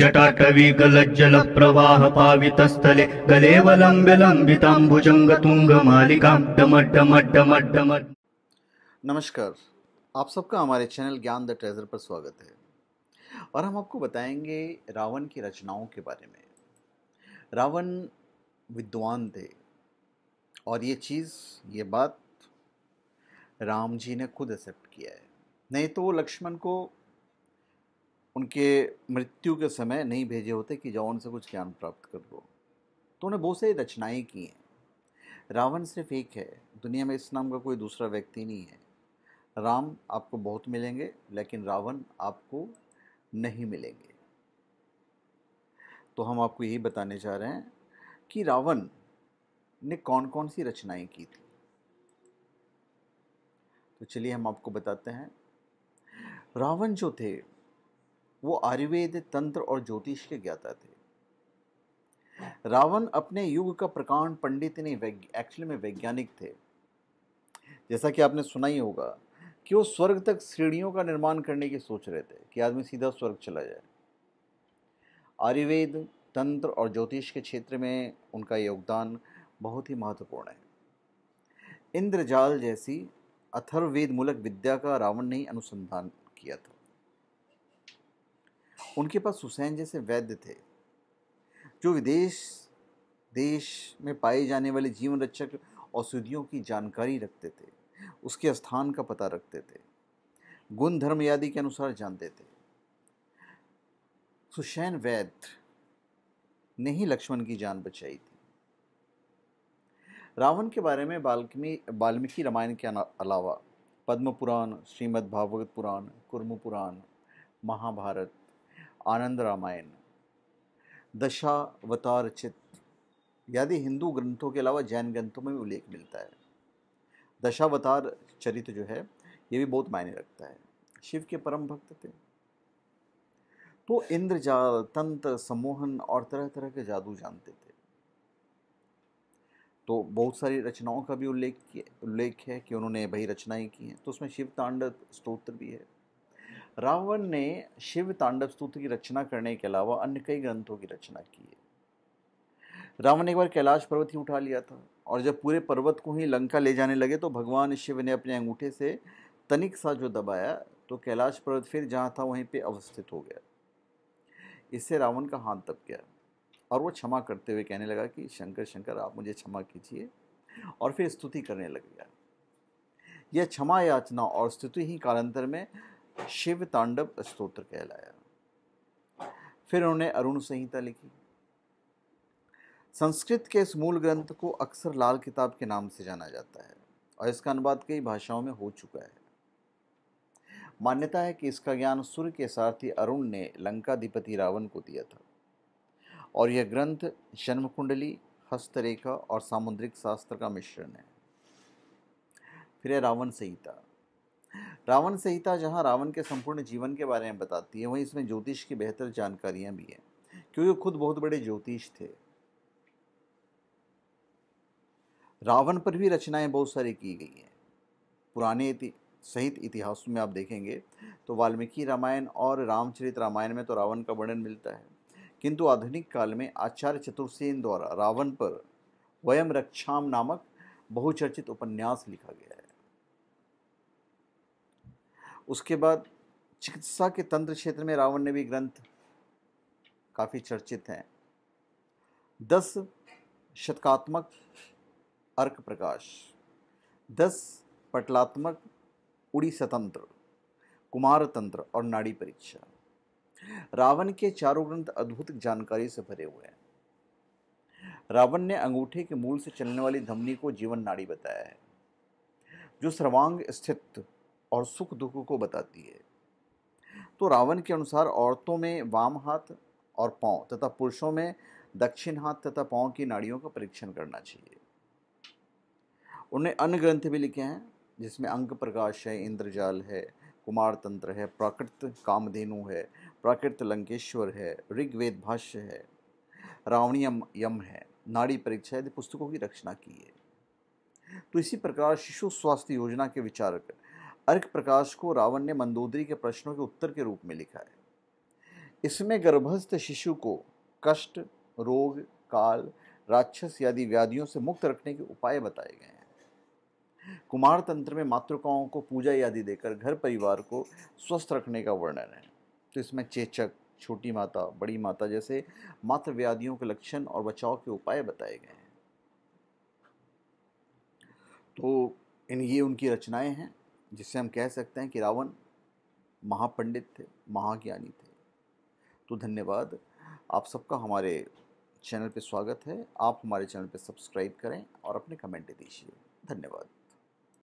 जटाटवी गलज्जल प्रवाह पावित स्थले तुंग मालिका डम डम डम डम नमस्कार आप सबका हमारे चैनल ज्ञान द ट्रेजर पर स्वागत है और हम आपको बताएंगे रावण की रचनाओं के बारे में रावण विद्वान थे और ये चीज़ ये बात राम जी ने खुद एक्सेप्ट किया है नहीं तो वो लक्ष्मण को उनके मृत्यु के समय नहीं भेजे होते कि जाओ उनसे कुछ ज्ञान प्राप्त कर लो तो उन्हें बहुत सारी रचनाएँ की हैं रावण सिर्फ एक है दुनिया में इस नाम का कोई दूसरा व्यक्ति नहीं है राम आपको बहुत मिलेंगे लेकिन रावण आपको नहीं मिलेंगे तो हम आपको यही बताने जा रहे हैं कि रावण ने कौन कौन सी रचनाएं की थी तो चलिए हम आपको बताते हैं रावण जो थे वो आयुर्वेद तंत्र और ज्योतिष के ज्ञाता थे रावण अपने युग का प्रकांड पंडित नहीं एक्चुअली में वैज्ञानिक थे जैसा कि आपने सुना ही होगा कि वो स्वर्ग तक सीढ़ियों का निर्माण करने की सोच रहे थे कि आदमी सीधा स्वर्ग चला जाए आयुर्वेद तंत्र और ज्योतिष के क्षेत्र में उनका योगदान बहुत ही महत्वपूर्ण है इंद्रजाल जैसी अथर्ववेद मूलक विद्या का रावण ने ही अनुसंधान किया था उनके पास हुसैन जैसे वैद्य थे जो विदेश देश में पाए जाने वाले जीवन रक्षक औषधियों की जानकारी रखते थे उसके स्थान का पता रखते थे गुण धर्म आदि के अनुसार जानते थे सुशैन वैद्य ने ही लक्ष्मण की जान बचाई थी रावण के बारे में बाल्मी वाल्मीकि रामायण के अलावा पद्म पुराण श्रीमद् भागवत पुराण कुर्म पुराण महाभारत आनंद रामायण दशावतार चित्र यदि हिंदू ग्रंथों के अलावा जैन ग्रंथों में भी उल्लेख मिलता है दशावतार चरित्र जो है ये भी बहुत मायने रखता है शिव के परम भक्त थे तो इंद्रजाल तंत्र सम्मोहन और तरह तरह के जादू जानते थे तो बहुत सारी रचनाओं का भी उल्लेख उल्लेख है कि उन्होंने भाई रचनाएं की हैं तो उसमें शिव तांडव स्त्रोत्र भी है रावण ने शिव तांडव स्तुति की रचना करने के अलावा अन्य कई ग्रंथों की रचना की है रावण ने एक बार कैलाश पर्वत ही उठा लिया था और जब पूरे पर्वत को ही लंका ले जाने लगे तो भगवान शिव ने अपने अंगूठे से तनिक सा जो दबाया तो कैलाश पर्वत फिर जहाँ था वहीं पे अवस्थित हो गया इससे रावण का हाथ दब गया और वो क्षमा करते हुए कहने लगा कि शंकर शंकर आप मुझे क्षमा कीजिए और फिर स्तुति करने लग गया यह क्षमा याचना और स्तुति ही कालांतर में शिव तांडव स्तोत्र कहलाया फिर उन्होंने अरुण संहिता लिखी संस्कृत के इस मूल ग्रंथ को अक्सर लाल किताब के नाम से जाना जाता है और इसका अनुवाद कई भाषाओं में हो चुका है मान्यता है कि इसका ज्ञान सूर्य के सारथी अरुण ने लंकाधिपति रावण को दिया था और यह ग्रंथ जन्म कुंडली हस्तरेखा और सामुद्रिक शास्त्र का मिश्रण है फिर रावण संहिता रावण संहिता जहाँ रावण के संपूर्ण जीवन के बारे में बताती है वहीं इसमें ज्योतिष की बेहतर जानकारियाँ भी हैं क्योंकि खुद बहुत बड़े ज्योतिष थे रावण पर भी रचनाएं बहुत सारी की गई हैं पुराने इति, सहित इतिहास में आप देखेंगे तो वाल्मीकि रामायण और रामचरित रामायण में तो रावण का वर्णन मिलता है किंतु आधुनिक काल में आचार्य चतुर्सेन द्वारा रावण पर वयम रक्षाम नामक बहुचर्चित उपन्यास लिखा गया है उसके बाद चिकित्सा के तंत्र क्षेत्र में रावण ने भी ग्रंथ काफ़ी चर्चित हैं दस शतकात्मक अर्क प्रकाश दस पटलात्मक उड़ी स्वतंत्र कुमार तंत्र और नाड़ी परीक्षा रावण के चारों ग्रंथ अद्भुत जानकारी से भरे हुए हैं रावण ने अंगूठे के मूल से चलने वाली धमनी को जीवन नाड़ी बताया है जो सर्वांग स्थित और सुख दुख को बताती है तो रावण के अनुसार औरतों में वाम हाथ और पाँव तथा पुरुषों में दक्षिण हाथ तथा पाँव की नाड़ियों का परीक्षण करना चाहिए उन्हें अन्य ग्रंथ भी लिखे हैं जिसमें अंग प्रकाश है इंद्रजाल है कुमार तंत्र है प्राकृत कामधेनु है प्राकृत लंकेश्वर है ऋग्वेद भाष्य है रावणीयम यम है नाड़ी परीक्षा आदि पुस्तकों की रचना की है तो इसी प्रकार शिशु स्वास्थ्य योजना के विचारक अर्घ प्रकाश को रावण ने मंदोदरी के प्रश्नों के उत्तर के रूप में लिखा है इसमें गर्भस्थ शिशु को कष्ट रोग काल राक्षस आदि व्याधियों से मुक्त रखने के उपाय बताए गए हैं कुमार तंत्र में मातृकाओं को पूजा आदि देकर घर परिवार को स्वस्थ रखने का वर्णन है तो इसमें चेचक छोटी माता बड़ी माता जैसे मात्र व्याधियों के लक्षण और बचाव के उपाय बताए गए हैं तो इन ये उनकी रचनाएं हैं जिससे हम कह सकते हैं कि रावण महापंडित थे महाज्ञानी थे तो धन्यवाद आप सबका हमारे चैनल पे स्वागत है आप हमारे चैनल पे सब्सक्राइब करें और अपने कमेंट दीजिए धन्यवाद